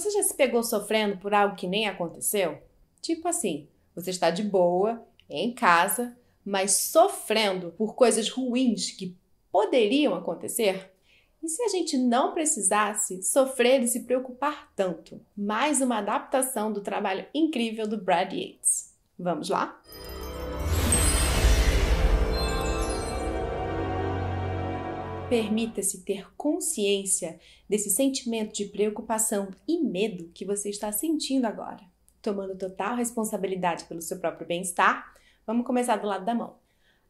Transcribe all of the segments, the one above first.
Você já se pegou sofrendo por algo que nem aconteceu? Tipo assim, você está de boa, em casa, mas sofrendo por coisas ruins que poderiam acontecer? E se a gente não precisasse sofrer e se preocupar tanto? Mais uma adaptação do trabalho incrível do Brad Yates. Vamos lá? Permita-se ter consciência desse sentimento de preocupação e medo que você está sentindo agora. Tomando total responsabilidade pelo seu próprio bem-estar, vamos começar do lado da mão.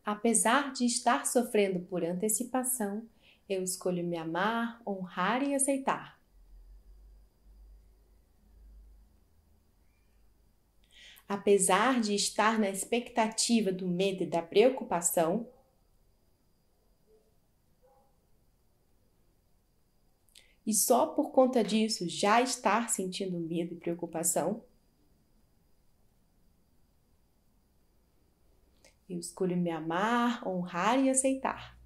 Apesar de estar sofrendo por antecipação, eu escolho me amar, honrar e aceitar. Apesar de estar na expectativa do medo e da preocupação, e só por conta disso já estar sentindo medo e preocupação? Eu escolho me amar, honrar e aceitar.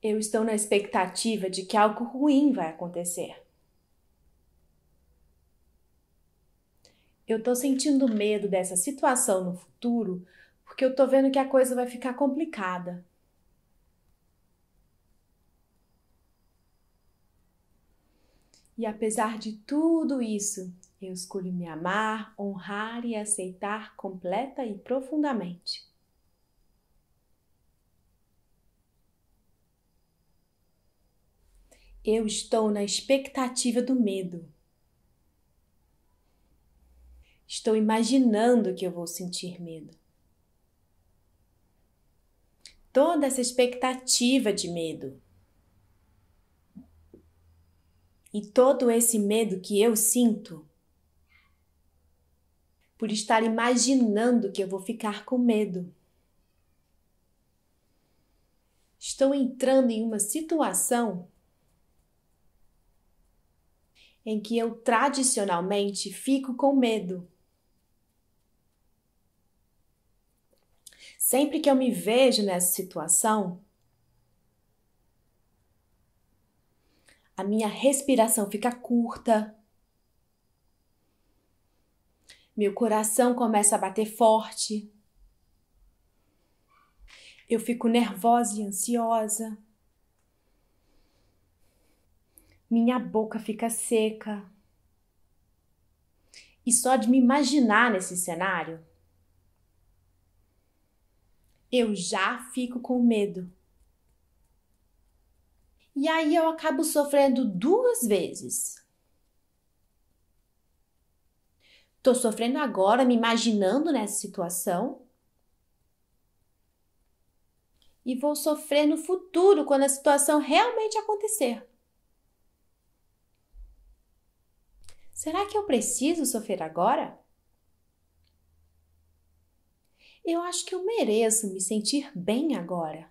Eu estou na expectativa de que algo ruim vai acontecer. Eu estou sentindo medo dessa situação no futuro porque eu estou vendo que a coisa vai ficar complicada. E apesar de tudo isso, eu escolho me amar, honrar e aceitar completa e profundamente. Eu estou na expectativa do medo. Estou imaginando que eu vou sentir medo. Toda essa expectativa de medo e todo esse medo que eu sinto? Por estar imaginando que eu vou ficar com medo. Estou entrando em uma situação em que eu tradicionalmente fico com medo. Sempre que eu me vejo nessa situação, a minha respiração fica curta, meu coração começa a bater forte, eu fico nervosa e ansiosa, minha boca fica seca. E só de me imaginar nesse cenário, eu já fico com medo. E aí eu acabo sofrendo duas vezes. Tô sofrendo agora, me imaginando nessa situação. E vou sofrer no futuro, quando a situação realmente acontecer. Será que eu preciso sofrer agora? Eu acho que eu mereço me sentir bem agora.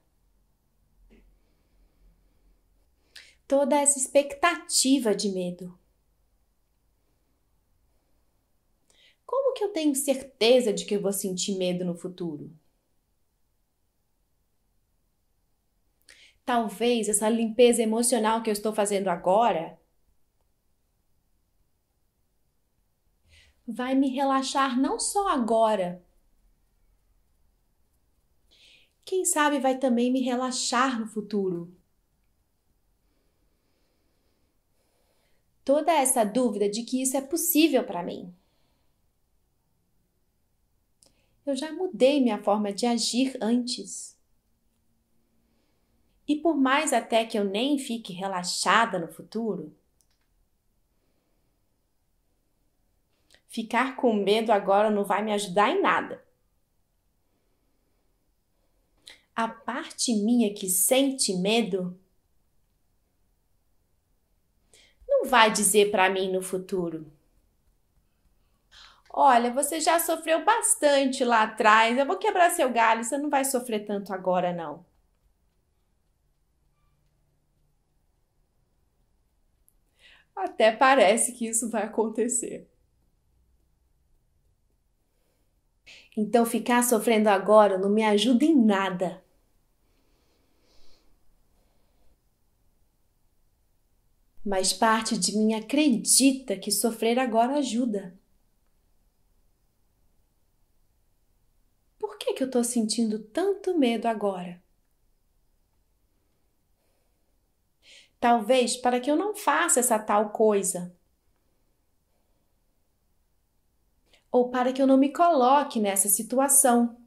toda essa expectativa de medo. Como que eu tenho certeza de que eu vou sentir medo no futuro? Talvez essa limpeza emocional que eu estou fazendo agora vai me relaxar não só agora, quem sabe vai também me relaxar no futuro. toda essa dúvida de que isso é possível para mim. Eu já mudei minha forma de agir antes. E por mais até que eu nem fique relaxada no futuro, ficar com medo agora não vai me ajudar em nada. A parte minha que sente medo não vai dizer para mim no futuro? Olha, você já sofreu bastante lá atrás, eu vou quebrar seu galho, você não vai sofrer tanto agora, não. Até parece que isso vai acontecer. Então, ficar sofrendo agora não me ajuda em nada. mas parte de mim acredita que sofrer agora ajuda. Por que, que eu estou sentindo tanto medo agora? Talvez para que eu não faça essa tal coisa. Ou para que eu não me coloque nessa situação.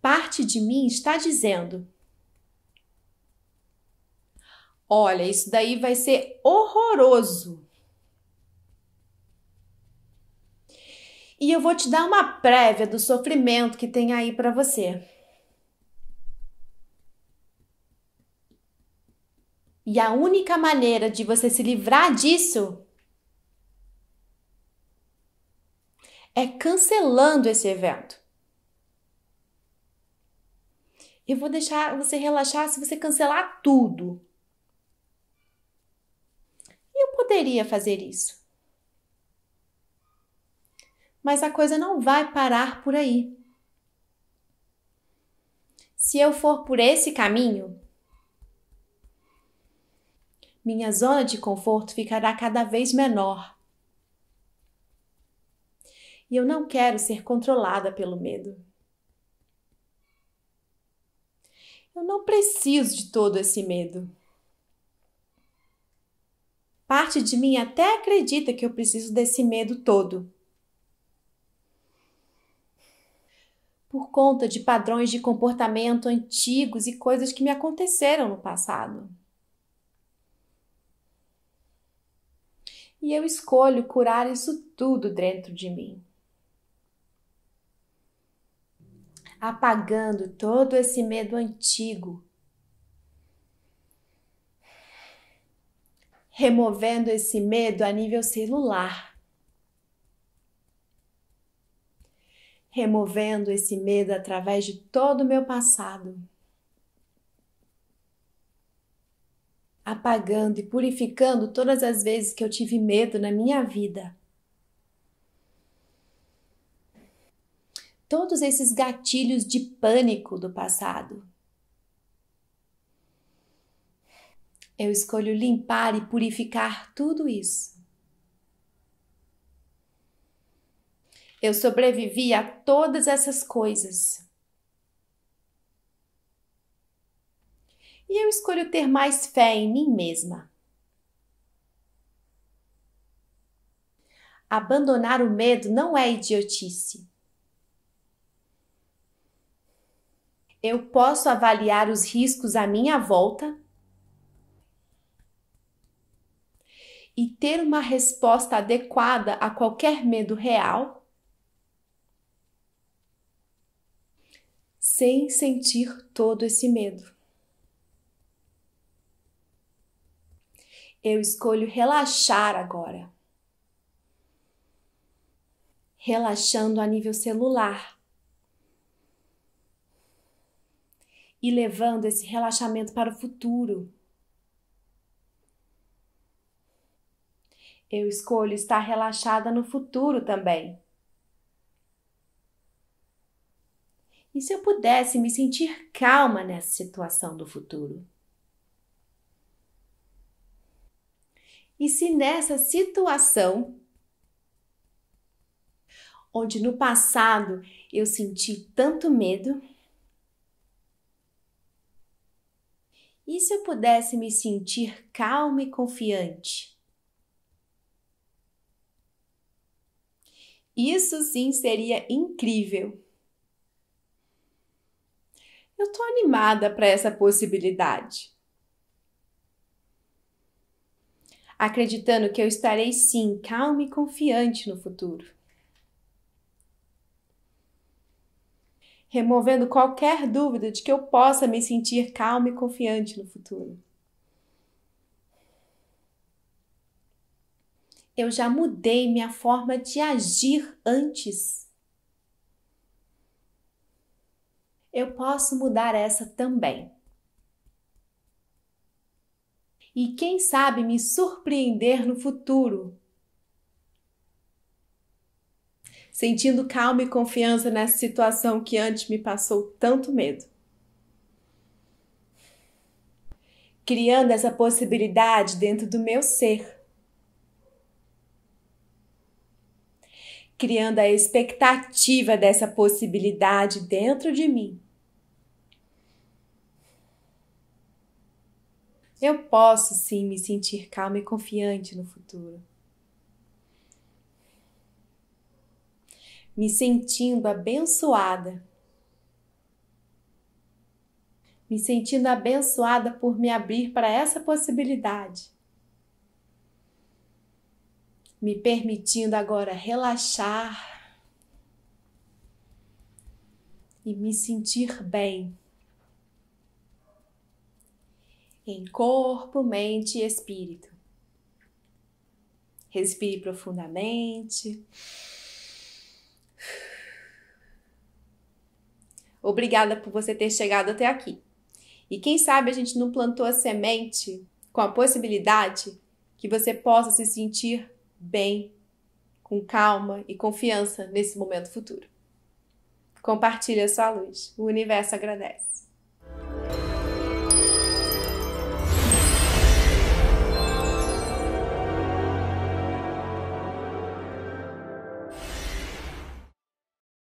Parte de mim está dizendo: Olha, isso daí vai ser horroroso. E eu vou te dar uma prévia do sofrimento que tem aí para você. E a única maneira de você se livrar disso é cancelando esse evento. Eu vou deixar você relaxar se você cancelar tudo. Eu poderia fazer isso. Mas a coisa não vai parar por aí. Se eu for por esse caminho, minha zona de conforto ficará cada vez menor. E eu não quero ser controlada pelo medo. Eu não preciso de todo esse medo. Parte de mim até acredita que eu preciso desse medo todo. Por conta de padrões de comportamento antigos e coisas que me aconteceram no passado. E eu escolho curar isso tudo dentro de mim. Apagando todo esse medo antigo removendo esse medo a nível celular. Removendo esse medo através de todo o meu passado. Apagando e purificando todas as vezes que eu tive medo na minha vida. Todos esses gatilhos de pânico do passado Eu escolho limpar e purificar tudo isso. Eu sobrevivi a todas essas coisas. E eu escolho ter mais fé em mim mesma. Abandonar o medo não é idiotice. Eu posso avaliar os riscos à minha volta e ter uma resposta adequada a qualquer medo real? Sem sentir todo esse medo. Eu escolho relaxar agora. Relaxando a nível celular. E levando esse relaxamento para o futuro Eu escolho estar relaxada no futuro também. E se eu pudesse me sentir calma nessa situação do futuro? E se nessa situação, onde no passado eu senti tanto medo, e se eu pudesse me sentir calma e confiante? Isso sim seria incrível. Eu estou animada para essa possibilidade. Acreditando que eu estarei sim calma e confiante no futuro. Removendo qualquer dúvida de que eu possa me sentir calma e confiante no futuro. eu já mudei minha forma de agir antes. Eu posso mudar essa também. E quem sabe me surpreender no futuro. Sentindo calma e confiança nessa situação que antes me passou tanto medo. Criando essa possibilidade dentro do meu ser criando a expectativa dessa possibilidade dentro de mim. Eu posso sim me sentir calma e confiante no futuro. Me sentindo abençoada. Me sentindo abençoada por me abrir para essa possibilidade me permitindo agora relaxar e me sentir bem em corpo, mente e espírito. Respire profundamente. Obrigada por você ter chegado até aqui. E quem sabe a gente não plantou a semente com a possibilidade que você possa se sentir bem, com calma e confiança nesse momento futuro. Compartilhe a sua luz. O universo agradece.